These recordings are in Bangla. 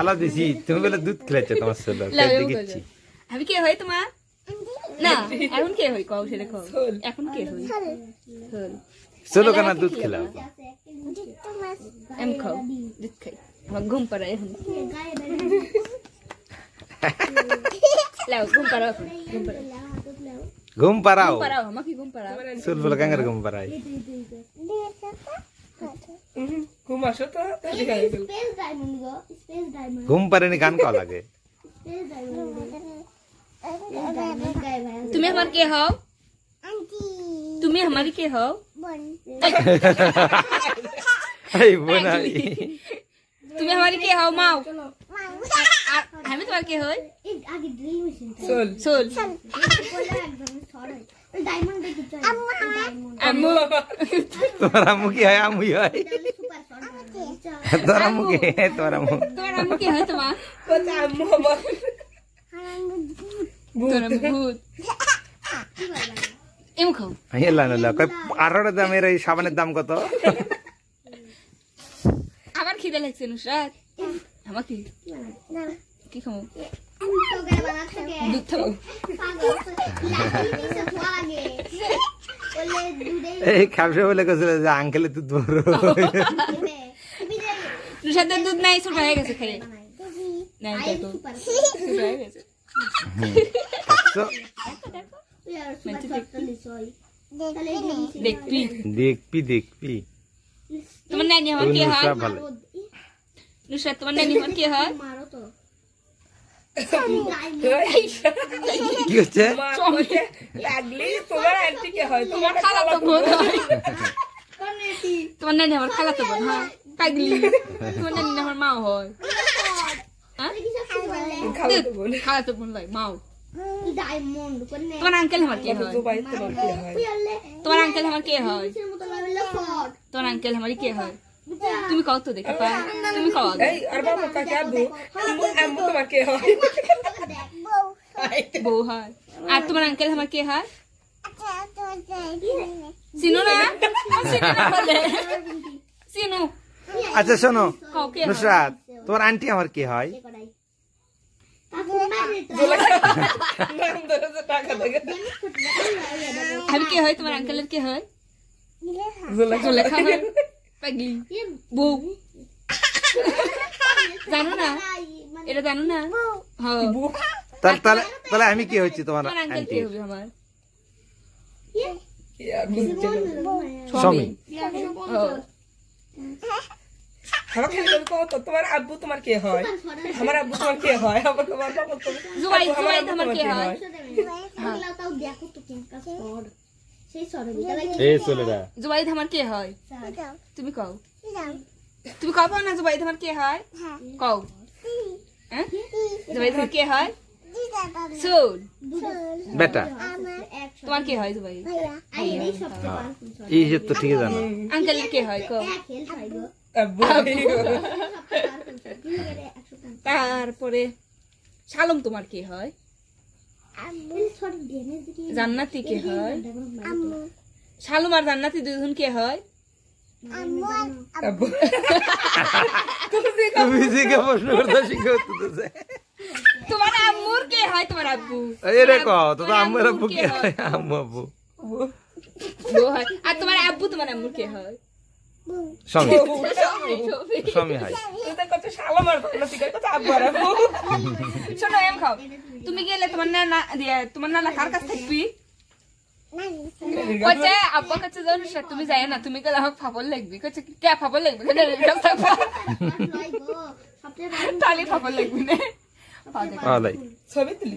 আলা দিছি তুমি বলে দুধ খেলাইছো তোমার ছেলে দেখছি আমি কে হয় তোমার না এখন কে হই কও সেটা কও এখন কে হই চলো কেন দুধ খেলাও এম খাও দুধ খাই আমার ঘুম পাড়া ঘুম পাড়াও এখন ঘুম পাড়াও ঘুম পাড়াও ঘুম পাড়াও আমাকে ঘুম পাড়াও চুল বলে কাঙ্গার ঘুম পাড়াই ঘুম আসো তো ঘুম পারেনি গান কল আগে তুমি আমার কে হও তুমি हमारी কে হও এই বোন তুমি हमारी কে হও মাও আমি তোমার কে হই আগে ড্রিল মেশিন চল চল ডায়মন্ড দেখি চল আম্মু আম্মু তোমার আম্মু কি হয় আম্মু হয় হ্যাঁ, তোরা মুখে তোরা দামের এই সাবানের দাম কত আবার খিদে লাগছে আমাকে এই খাবসে বলে কেছিল যে আঙ্কেলে দুধ বড় সাথে দুধ নাই ছোট হয়ে গেছে খেয়ে আচ্ছা। দেখবি দেখবি দেখবি তোমার নানি আমার কি হয় নুসরাত তোমার নানি আমার কি হয় কি হচ্ছে তোমার খালা তো বোন হয় তোমার নানি আমার খালা তো বোন হয় পাগলি আমার মাও হয় হ্যাঁ? মাও হয় কে হয় হয় তুমি কও তো তুমি আর তোমার হয় আঙ্কেল আমার কে হয় চিনো আচ্ছা, না চিনো আচ্ছা শোনো নুসরাত তোমার আন্টি আমার কি হয় আমি কি হয় তোমার আঙ্কেলের হয় এটা হ্যাঁ। তাহলে আমি তোমার স্বামী হ্যাঁ। তুমি কও তোমার আব্বু তোমার কে হয় আমার আব্বু তোমার কে হয় আমার তোমার বাবা তোমার জুবাই তোমার কে হয় জুবাই হয় তুমি তুমি না জুবাই তোমার কে হয় কও জুবাই তোমার কে হয় হ্যাঁ। হ্যাঁ। তোমার কে হয় জুবাই তো ঠিক আঙ্কেল কে হয় হ্যাঁ। তারপরে সালম তোমার কি হয় জান্নাতি কে হয় শালুম আর জান্নাতি দুজন কে হয় তোমার আব্বু কে হয় তোমার আব্বু কে হয় স্বামী স্বামী হাই তুমি গেলে তোমার না ইয়ে, তোমার নানা কার কাছে থাকবি কচে কাছে যাও না তুমি যাই না তুমি গেলে আমাকে ফাবল লাগবি কচে কে ফাবল লাগবি তালি ফাবল ছবি তুলি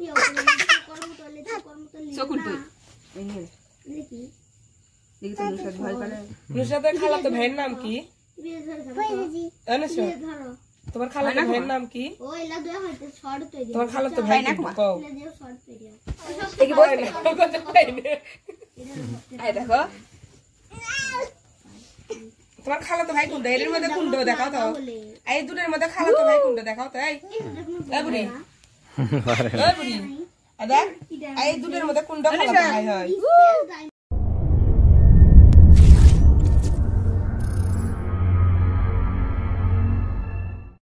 তোমার খালা তো ভাই কুন্ড কোনটা এর মধ্যে কোনটা দেখাও তো এই দুটোর মধ্যে খালা তো ভাই কোনটা দেখাও তো এই বুড়ি হ্যাঁ, এই দুটোর মধ্যে কোনটা ভালো হয়